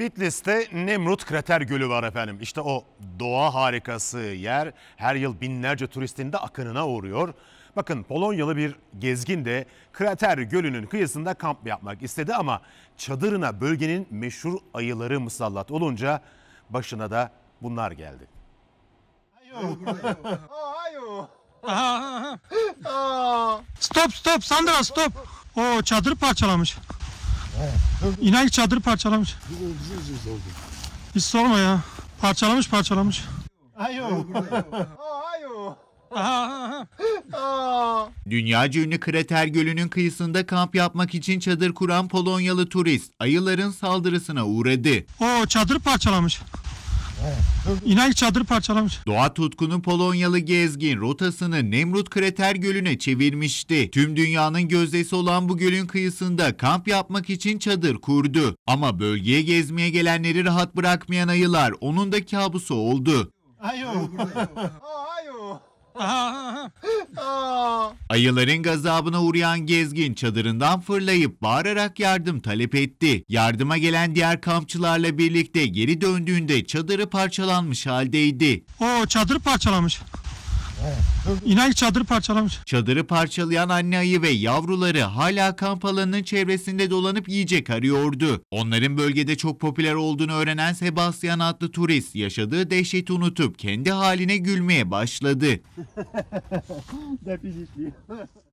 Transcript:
Bitlis'te Nemrut Krater Gölü var efendim. İşte o doğa harikası yer her yıl binlerce turistin de akınına uğruyor. Bakın Polonyalı bir gezgin de Krater Gölü'nün kıyısında kamp yapmak istedi ama çadırına bölgenin meşhur ayıları musallat olunca başına da bunlar geldi. Stop stop Sandra stop. O çadırı parçalamış. İnek çadırı parçalamış. Hiç sorma ya. Parçalamış parçalamış. Ayo. Ayo. Dünyaca ünlü Krater Gölü'nün kıyısında kamp yapmak için çadır kuran Polonyalı turist ayıların saldırısına uğradı. O çadır parçalamış. İnanç çadırı parçalamış. Doğa tutkunu Polonyalı gezgin rotasını Nemrut Krater Gölü'ne çevirmişti. Tüm dünyanın gözdesi olan bu gölün kıyısında kamp yapmak için çadır kurdu. Ama bölgeye gezmeye gelenleri rahat bırakmayan ayılar onun da kabusu oldu. Ayo. Ayo. Ayo. Ayıların gazabına uğrayan gezgin çadırından fırlayıp bağırarak yardım talep etti. Yardıma gelen diğer kampçılarla birlikte geri döndüğünde çadırı parçalanmış haldeydi. O çadır parçalamış. İnan çadırı parçalamış. Çadırı parçalayan anne ayı ve yavruları hala kamp alanının çevresinde dolanıp yiyecek arıyordu. Onların bölgede çok popüler olduğunu öğrenen Sebastian adlı turist yaşadığı dehşeti unutup kendi haline gülmeye başladı.